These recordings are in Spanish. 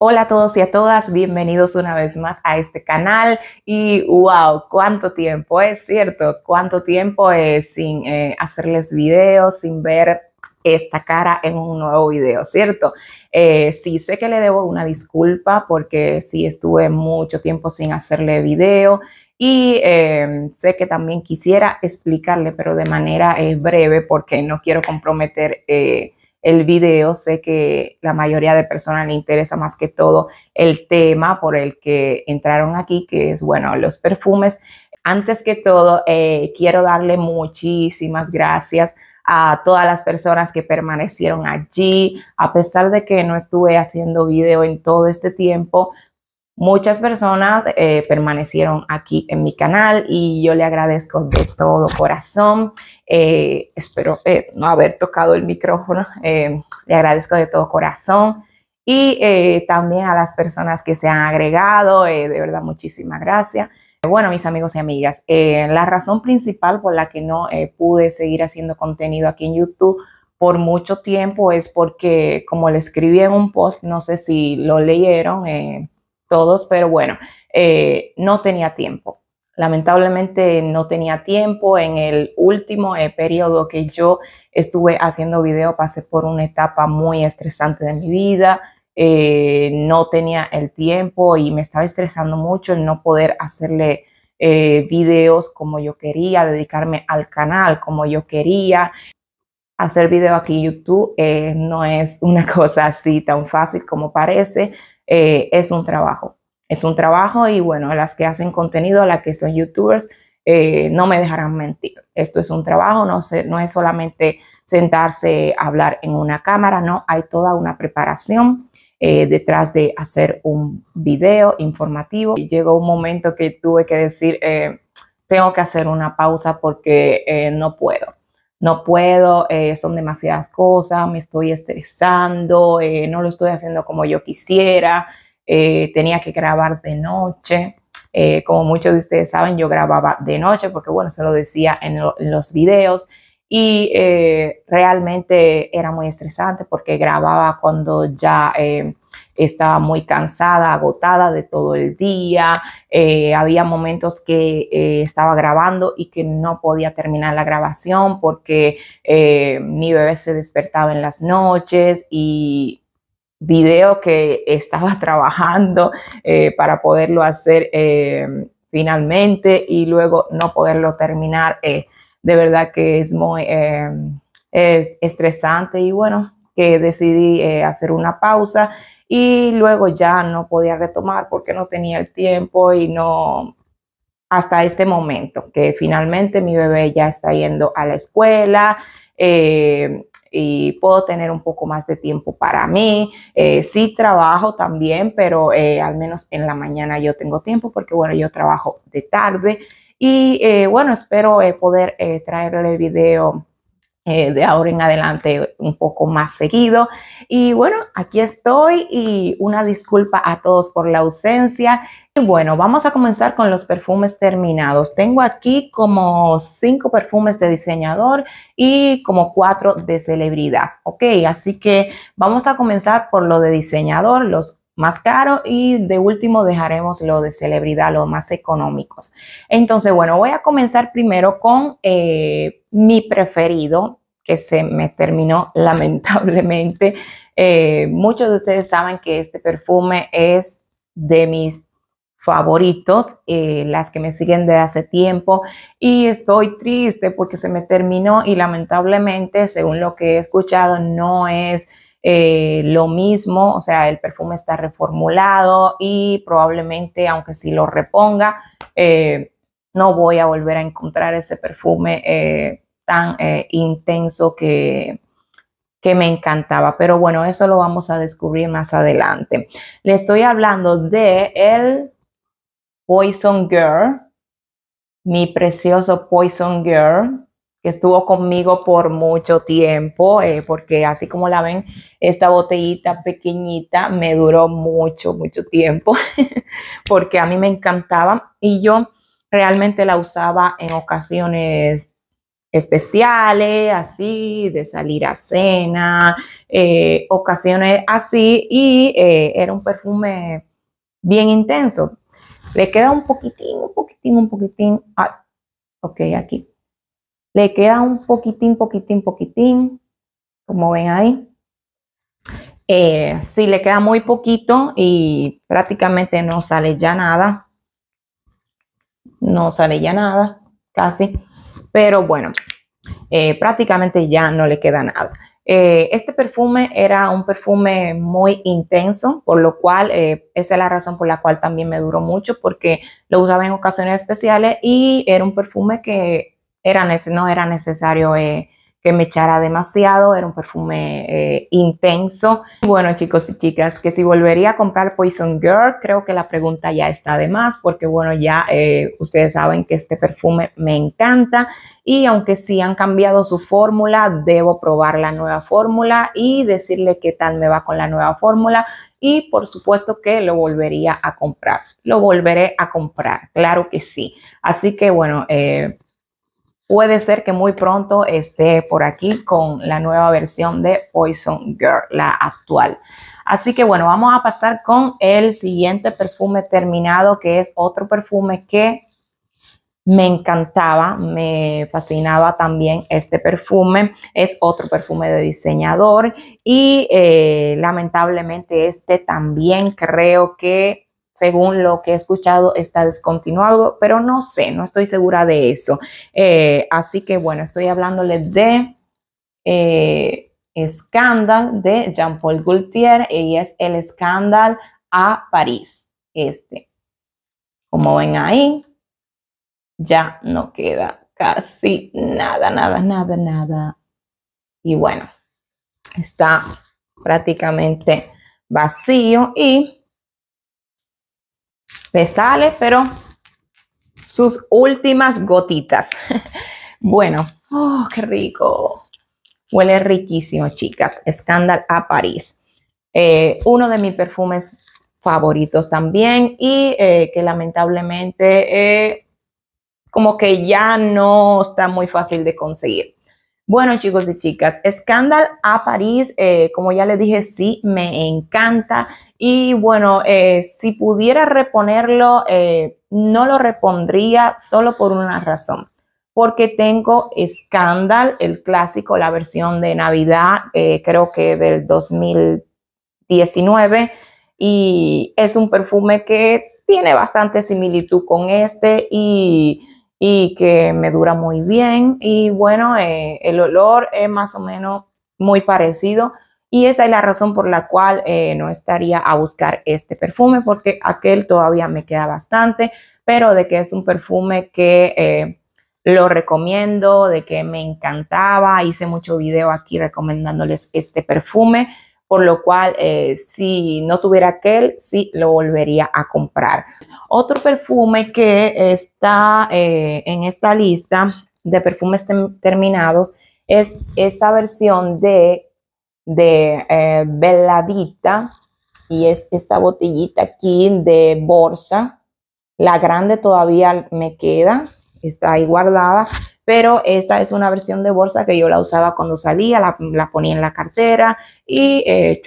Hola a todos y a todas, bienvenidos una vez más a este canal y wow, cuánto tiempo, es cierto, cuánto tiempo es eh, sin eh, hacerles videos, sin ver esta cara en un nuevo video, ¿cierto? Eh, sí sé que le debo una disculpa porque sí estuve mucho tiempo sin hacerle video y sé que también quisiera explicarle, pero de manera breve porque no quiero comprometer el video. Sé que la mayoría de personas le interesa más que todo el tema por el que entraron aquí, que es, bueno, los perfumes. Antes que todo, eh, quiero darle muchísimas gracias a todas las personas que permanecieron allí, a pesar de que no estuve haciendo video en todo este tiempo, Muchas personas eh, permanecieron aquí en mi canal y yo le agradezco de todo corazón. Eh, espero eh, no haber tocado el micrófono. le agradezco de todo corazón. Y también a las personas que se han agregado, de verdad, muchísimas gracias. Bueno, mis amigos y amigas, la razón principal por la que no pude seguir haciendo contenido aquí en YouTube por mucho tiempo es porque, como le escribí en un post, no sé si lo leyeron, todos, pero bueno, eh, no tenía tiempo. Lamentablemente no tenía tiempo. En el último eh, periodo que yo estuve haciendo video, pasé por una etapa muy estresante de mi vida. Eh, no tenía el tiempo y me estaba estresando mucho el no poder hacerle videos como yo quería, dedicarme al canal como yo quería. Hacer video aquí en YouTube no es una cosa así tan fácil como parece, eh, es un trabajo. Es un trabajo y bueno, las que hacen contenido, las que son youtubers, eh, no me dejarán mentir. Esto es un trabajo, no, se, no es solamente sentarse a hablar en una cámara, no, hay toda una preparación eh, detrás de hacer un video informativo. Y llegó un momento que tuve que decir, tengo que hacer una pausa porque no puedo no puedo, eh, son demasiadas cosas, me estoy estresando, eh, no lo estoy haciendo como yo quisiera, eh, tenía que grabar de noche. como muchos de ustedes saben, yo grababa de noche porque, bueno, se lo decía en los videos y realmente era muy estresante porque grababa cuando ya estaba muy cansada, agotada de todo el día, eh, había momentos que eh, estaba grabando y que no podía terminar la grabación porque eh, mi bebé se despertaba en las noches y video que estaba trabajando para poderlo hacer finalmente y luego no poderlo terminar. de verdad que es muy es estresante y bueno, que decidí hacer una pausa y luego ya no podía retomar porque no tenía el tiempo y no hasta este momento, que finalmente mi bebé ya está yendo a la escuela. Eh, y puedo tener un poco más de tiempo para mí. Eh, sí trabajo también, pero eh, al menos en la mañana yo tengo tiempo porque, bueno, yo trabajo de tarde. Y bueno, espero poder traerle video eh, de ahora en adelante un poco más seguido. Y bueno, aquí estoy y una disculpa a todos por la ausencia. Y bueno, vamos a comenzar con los perfumes terminados. Tengo aquí como cinco perfumes de diseñador y como cuatro de celebridad. Ok, así que vamos a comenzar por lo de diseñador, los más caro y de último dejaremos lo de celebridad, lo más económicos. Entonces, bueno, voy a comenzar primero con eh, mi preferido, que se me terminó lamentablemente. Eh, muchos de ustedes saben que este perfume es de mis favoritos, eh, las que me siguen de hace tiempo y estoy triste porque se me terminó y lamentablemente, según lo que he escuchado, no es eh, lo mismo, o sea, el perfume está reformulado y probablemente, aunque si lo reponga, eh, no voy a volver a encontrar ese perfume eh, tan intenso que, que me encantaba. Pero bueno, eso lo vamos a descubrir más adelante. Le estoy hablando de el Poison Girl, mi precioso Poison Girl, estuvo conmigo por mucho tiempo, eh, porque así como la ven, esta botellita pequeñita me duró mucho, mucho tiempo, porque a mí me encantaba y yo realmente la usaba en ocasiones especiales, así, de salir a cena, eh, ocasiones así, y eh, era un perfume bien intenso. Le queda un poquitín, un poquitín, un poquitín. ok, aquí le queda un poquitín, poquitín, poquitín, como ven ahí. Eh, sí, le queda muy poquito y prácticamente no sale ya nada. No sale ya nada, casi. Pero bueno, eh, prácticamente ya no le queda nada. Eh, este perfume era un perfume muy intenso, por lo cual esa es la razón por la cual también me duró mucho, porque lo usaba en ocasiones especiales y era un perfume que era no era necesario eh, que me echara demasiado, era un perfume eh, intenso. Bueno chicos y chicas, que si volvería a comprar Poison Girl, creo que la pregunta ya está de más, porque bueno, ya eh, ustedes saben que este perfume me encanta y aunque sí han cambiado su fórmula, debo probar la nueva fórmula y decirle qué tal me va con la nueva fórmula y por supuesto que lo volvería a comprar. Lo volveré a comprar, claro que sí. Así que bueno, eh, puede ser que muy pronto esté por aquí con la nueva versión de Poison Girl, la actual. Así que bueno, vamos a pasar con el siguiente perfume terminado, que es otro perfume que me encantaba, me fascinaba también este perfume. Es otro perfume de diseñador y eh, lamentablemente este también creo que según lo que he escuchado, está descontinuado, pero no sé, no estoy segura de eso. Eh, así que bueno, estoy hablándole de eh, escándalo de Jean-Paul Gaultier y es el escándalo a París. Este, como ven ahí, ya no queda casi nada, nada, nada, nada. Y bueno, está prácticamente vacío y te sale, pero sus últimas gotitas. bueno, oh, qué rico. Huele riquísimo, chicas. Scandal a París. Eh, uno de mis perfumes favoritos también y eh, que lamentablemente eh, como que ya no está muy fácil de conseguir. Bueno, chicos y chicas, Scandal a París, eh, como ya les dije, sí, me encanta. Y bueno, eh, si pudiera reponerlo, eh, no lo repondría solo por una razón. Porque tengo Scandal, el clásico, la versión de Navidad, creo que del 2019. Y es un perfume que tiene bastante similitud con este y y que me dura muy bien. Y bueno, eh, el olor es más o menos muy parecido. Y esa es la razón por la cual eh, no estaría a buscar este perfume, porque aquel todavía me queda bastante, pero de que es un perfume que eh, lo recomiendo, de que me encantaba, hice mucho video aquí recomendándoles este perfume, por lo cual si no tuviera aquel, sí lo volvería a comprar. Otro perfume que está eh, en esta lista de perfumes terminados es esta versión de, de eh, y es esta botellita aquí de Borsa. La grande todavía me queda, está ahí guardada, pero esta es una versión de bolsa que yo la usaba cuando salía, la, ponía en la cartera y eh,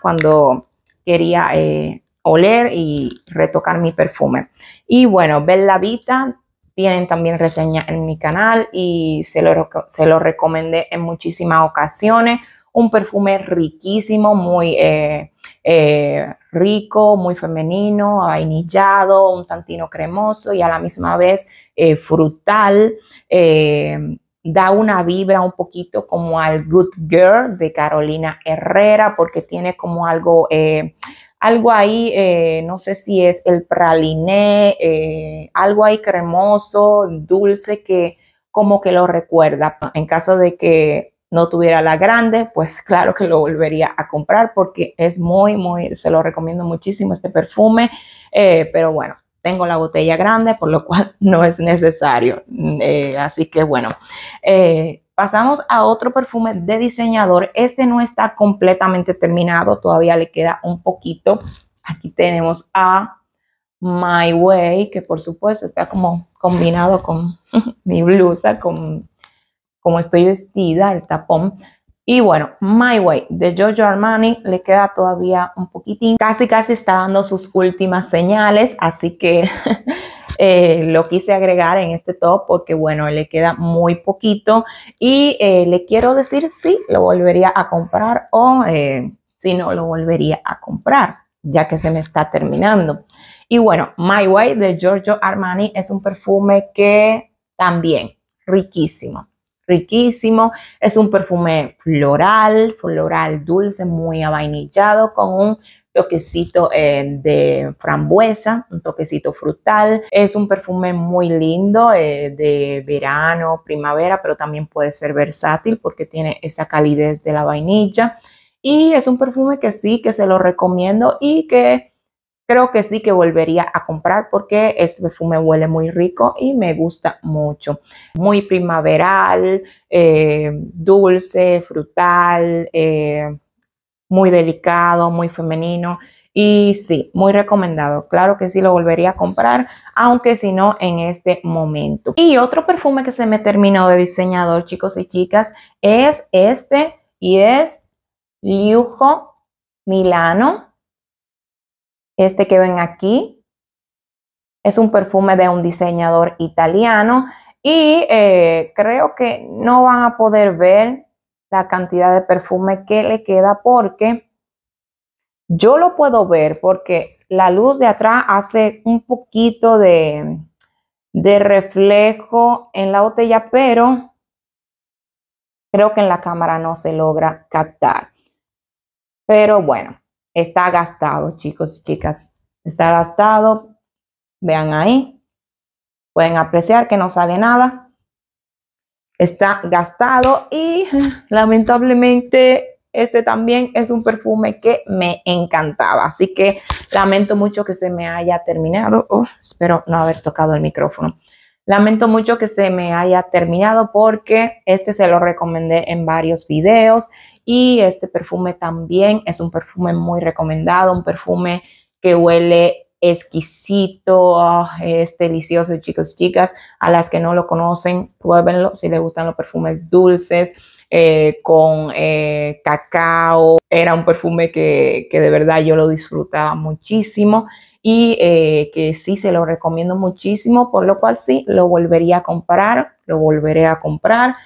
cuando quería eh, oler y retocar mi perfume. Y bueno, Bella Vita tienen también reseña en mi canal y se lo, se lo recomendé en muchísimas ocasiones. Un perfume riquísimo, muy eh, eh, rico, muy femenino, vainillado, un tantino cremoso y a la misma vez eh, frutal. da una vibra un poquito como al Good Girl de Carolina Herrera porque tiene como algo algo ahí, eh, no sé si es el praliné, eh, algo ahí cremoso, dulce que como que lo recuerda. En caso de que no tuviera la grande, pues claro que lo volvería a comprar porque es muy, muy, se lo recomiendo muchísimo este perfume, eh, pero bueno tengo la botella grande, por lo cual no es necesario. Mm, eh, así que bueno, eh, pasamos a otro perfume de diseñador. Este no está completamente terminado, todavía le queda un poquito. Aquí tenemos a My Way, que por supuesto está como combinado con mi blusa, con como estoy vestida, el tapón. Y bueno, My Way de Giorgio Armani le queda todavía un poquitín, casi casi está dando sus últimas señales, así que eh, lo quise agregar en este top porque bueno, le queda muy poquito y eh, le quiero decir si lo volvería a comprar o eh, si no lo volvería a comprar, ya que se me está terminando. Y bueno, My Way de Giorgio Armani es un perfume que también riquísimo riquísimo. Es un perfume floral, floral dulce, muy avainillado, con un toquecito eh, de frambuesa, un toquecito frutal. Es un perfume muy lindo eh, de verano, primavera, pero también puede ser versátil porque tiene esa calidez de la vainilla. Y es un perfume que sí, que se lo recomiendo y que creo que sí que volvería a comprar porque este perfume huele muy rico y me gusta mucho. Muy primaveral, eh, dulce, frutal, eh, muy delicado, muy femenino. Y sí, muy recomendado. Claro que sí lo volvería a comprar, aunque si no en este momento. Y otro perfume que se me terminó de diseñador, chicos y chicas, es este y es Liujo Milano este que ven aquí es un perfume de un diseñador italiano y eh, creo que no van a poder ver la cantidad de perfume que le queda porque yo lo puedo ver porque la luz de atrás hace un poquito de reflejo en la botella, pero creo que en la cámara no se logra captar. Pero bueno, está gastado, chicos y chicas. Está gastado. Vean ahí. Pueden apreciar que no sale nada. Está gastado y lamentablemente este también es un perfume que me encantaba. Así que lamento mucho que se me haya terminado. Oh, espero no haber tocado el micrófono. Lamento mucho que se me haya terminado porque este se lo recomendé en varios videos y este perfume también es un perfume muy recomendado, un perfume que huele exquisito, ah, es delicioso chicos, chicas, a las que no lo conocen, pruébenlo si les gustan los perfumes dulces eh, con eh, cacao. Era un perfume que, de verdad yo lo disfrutaba muchísimo y eh, que sí se lo recomiendo muchísimo, por lo cual sí, lo volvería a comprar, lo volveré a comprar.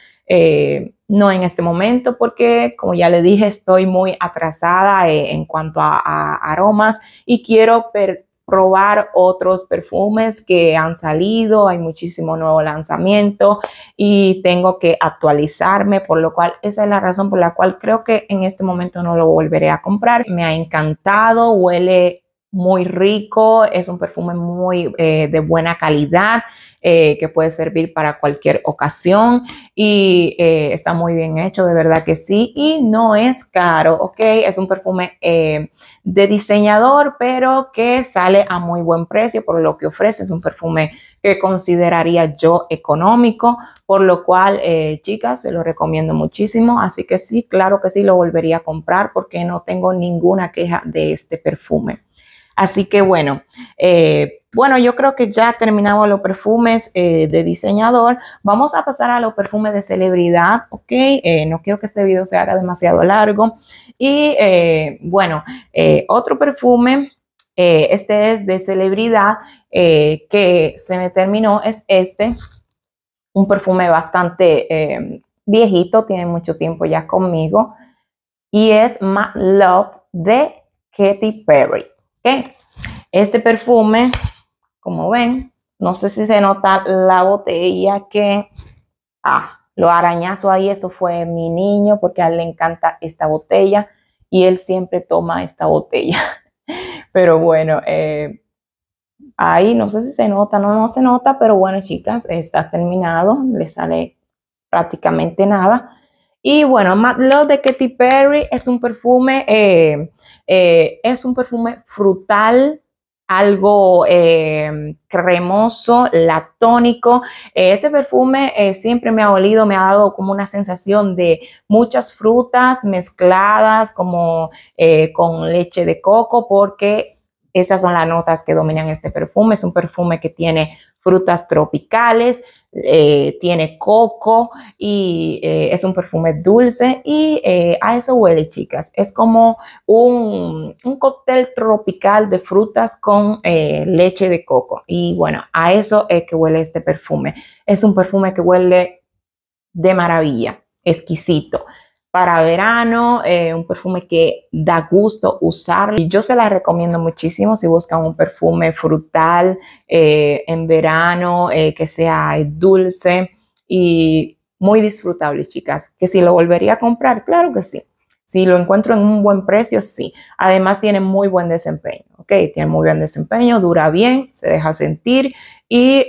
no en este momento porque, como ya le dije, estoy muy atrasada en cuanto a, aromas y quiero probar otros perfumes que han salido, hay muchísimo nuevo lanzamiento y tengo que actualizarme, por lo cual esa es la razón por la cual creo que en este momento no lo volveré a comprar. Me ha encantado, huele muy rico, es un perfume muy eh, de buena calidad eh, que puede servir para cualquier ocasión y eh, está muy bien hecho, de verdad que sí, y no es caro, ¿ok? Es un perfume de diseñador, pero que sale a muy buen precio por lo que ofrece, es un perfume que consideraría yo económico, por lo cual, chicas, se lo recomiendo muchísimo, así que sí, claro que sí, lo volvería a comprar porque no tengo ninguna queja de este perfume. Así que bueno, eh, bueno, yo creo que ya terminamos los perfumes eh, de diseñador. Vamos a pasar a los perfumes de celebridad, ¿ok? Eh, no quiero que este video se haga demasiado largo. Y bueno, otro perfume, este es de celebridad que se me terminó, es este. Un perfume bastante viejito, tiene mucho tiempo ya conmigo. Y es My Love de Katy Perry. Este perfume, como ven, no sé si se nota la botella que... Ah, lo arañazo ahí, eso fue mi niño, porque a él le encanta esta botella y él siempre toma esta botella. pero bueno, eh, ahí no sé si se nota, no, no se nota, pero bueno, chicas, está terminado, le sale prácticamente nada. Y bueno, Mad Love de Katy Perry es un perfume, eh, eh, es un perfume frutal, algo em, cremoso, latónico. Eh, este perfume siempre me ha olido, me ha dado como una sensación de muchas frutas mezcladas como con leche de coco, porque esas son las notas que dominan este perfume. Es un perfume que tiene frutas tropicales, eh, tiene coco y eh, es un perfume dulce y eh, a eso huele, chicas. Es como un, un cóctel tropical de frutas con leche de coco. Y bueno, a eso es que huele este perfume. Es un perfume que huele de maravilla, exquisito para verano, eh, un perfume que da gusto usar. Y yo se la recomiendo muchísimo si buscan un perfume frutal eh, en verano, eh, que sea dulce y muy disfrutable, chicas. Que si lo volvería a comprar, claro que sí. Si lo encuentro en un buen precio, sí. Además tiene muy buen desempeño, ¿ok? Tiene muy buen desempeño, dura bien, se deja sentir y...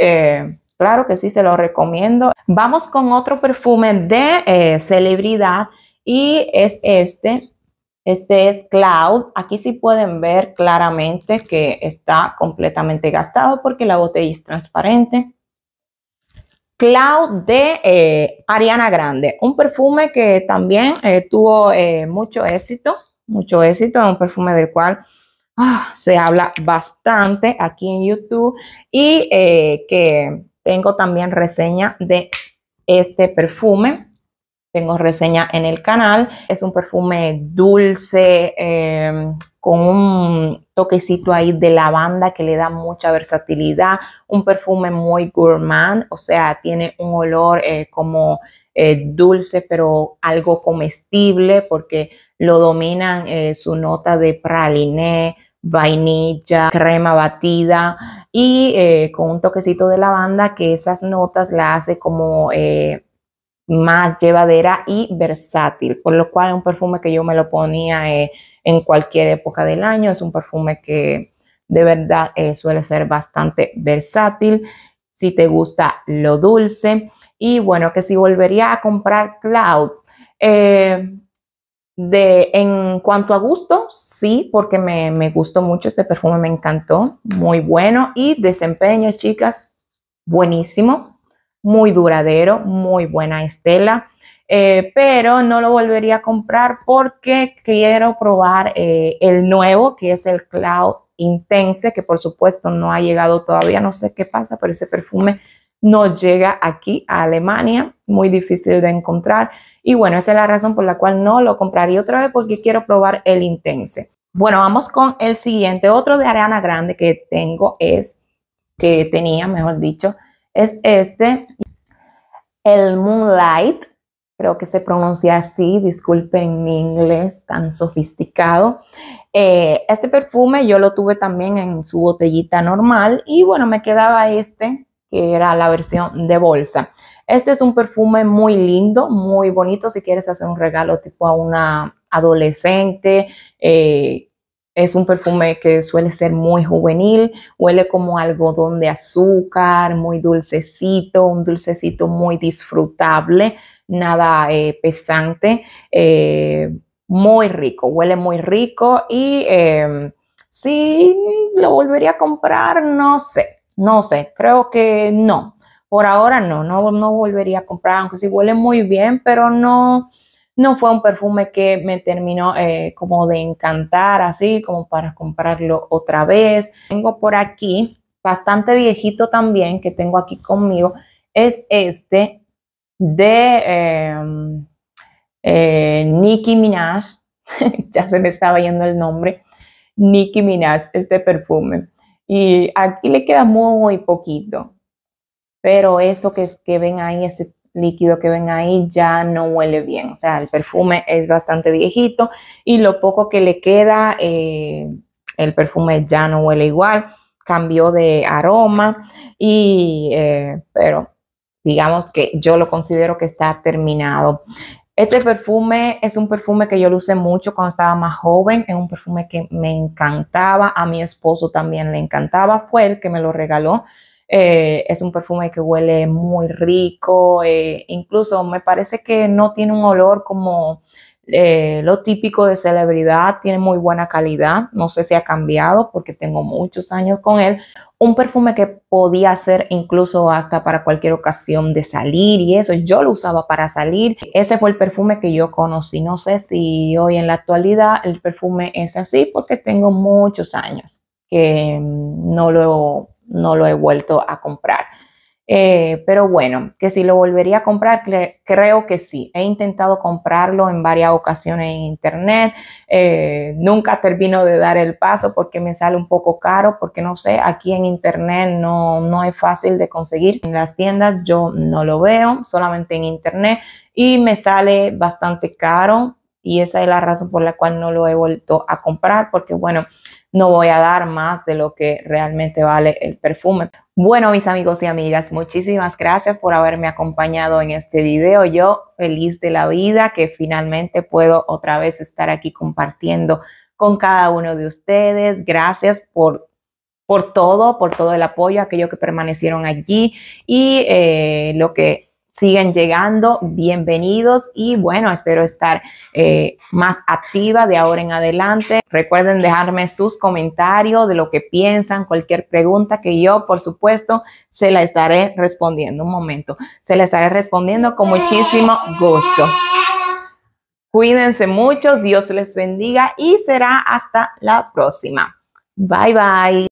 Claro que sí, se lo recomiendo. Vamos con otro perfume de celebridad y es este. Este es Cloud. Aquí sí pueden ver claramente que está completamente gastado porque la botella es transparente. Cloud de eh, Ariana Grande, un perfume que también eh, tuvo eh, mucho éxito, mucho éxito, un perfume del cual ah, se habla bastante aquí en YouTube y que tengo también reseña de este perfume tengo reseña en el canal. Es un perfume dulce, em, con un toquecito ahí de lavanda que le da mucha versatilidad. Un perfume muy gourmand, o sea, tiene un olor eh, como eh, dulce, pero algo comestible, porque lo dominan eh, su nota de praliné, vainilla, crema batida y con un toquecito de lavanda que esas notas la hace como más llevadera y versátil, por lo cual es un perfume que yo me lo ponía eh, en cualquier época del año, es un perfume que de verdad eh, suele ser bastante versátil, si te gusta lo dulce y bueno, que si volvería a comprar Cloud. Eh, de, en cuanto a gusto, sí, porque me, me gustó mucho este perfume, me encantó, muy bueno y desempeño, chicas, buenísimo muy duradero, muy buena estela, eh, pero no lo volvería a comprar porque quiero probar eh, el nuevo, que es el Cloud Intense, que por supuesto no ha llegado todavía, no sé qué pasa, pero ese perfume no llega aquí a Alemania, muy difícil de encontrar. Y bueno, esa es la razón por la cual no lo compraría otra vez porque quiero probar el Intense. Bueno, vamos con el siguiente. Otro de Ariana Grande que tengo es, que tenía, mejor dicho, es este, el Moonlight, creo que se pronuncia así, disculpen mi inglés tan sofisticado. Eh, este perfume yo lo tuve también en su botellita normal y bueno, me quedaba este, que era la versión de bolsa. Este es un perfume muy lindo, muy bonito, si quieres hacer un regalo tipo a una adolescente, eh, es un perfume que suele ser muy juvenil, huele como algodón de azúcar, muy dulcecito, un dulcecito muy disfrutable, nada eh, pesante, eh, muy rico, huele muy rico y em, si lo volvería a comprar, no sé, no sé, creo que no. Por ahora no, no, no volvería a comprar, aunque sí huele muy bien, pero no, no fue un perfume que me terminó eh, como de encantar, así como para comprarlo otra vez. Tengo por aquí, bastante viejito también, que tengo aquí conmigo, es este de em, eh, Nicki Minaj, ya se me estaba yendo el nombre, Nicki Minaj, este perfume. Y aquí le queda muy poquito, pero eso que, es, que ven ahí, ese líquido que ven ahí ya no huele bien. O sea, el perfume es bastante viejito y lo poco que le queda, eh, el perfume ya no huele igual, cambió de aroma y, eh, pero digamos que yo lo considero que está terminado. Este perfume es un perfume que yo lo usé mucho cuando estaba más joven, es un perfume que me encantaba, a mi esposo también le encantaba, fue el que me lo regaló eh, es un perfume que huele muy rico, eh, incluso me parece que no tiene un olor como eh, lo típico de celebridad, tiene muy buena calidad, no sé si ha cambiado porque tengo muchos años con él. Un perfume que podía ser incluso hasta para cualquier ocasión de salir y eso, yo lo usaba para salir. Ese fue el perfume que yo conocí, no sé si hoy en la actualidad el perfume es así porque tengo muchos años que mm, no lo no lo he vuelto a comprar. Eh, pero bueno, que si lo volvería a comprar, creo que sí. He intentado comprarlo en varias ocasiones en internet. Eh, nunca termino de dar el paso porque me sale un poco caro, porque no sé, aquí en internet no, no es fácil de conseguir. En las tiendas yo no lo veo, solamente en internet y me sale bastante caro. Y esa es la razón por la cual no lo he vuelto a comprar, porque bueno, no voy a dar más de lo que realmente vale el perfume. Bueno, mis amigos y amigas, muchísimas gracias por haberme acompañado en este video. Yo feliz de la vida que finalmente puedo otra vez estar aquí compartiendo con cada uno de ustedes. Gracias por por todo, por todo el apoyo, aquello que permanecieron allí y eh, lo que siguen llegando, bienvenidos y bueno, espero estar eh, más activa de ahora en adelante. Recuerden dejarme sus comentarios de lo que piensan, cualquier pregunta que yo, por supuesto, se la estaré respondiendo. Un momento, se la estaré respondiendo con muchísimo gusto. Cuídense mucho, Dios les bendiga y será hasta la próxima. Bye bye.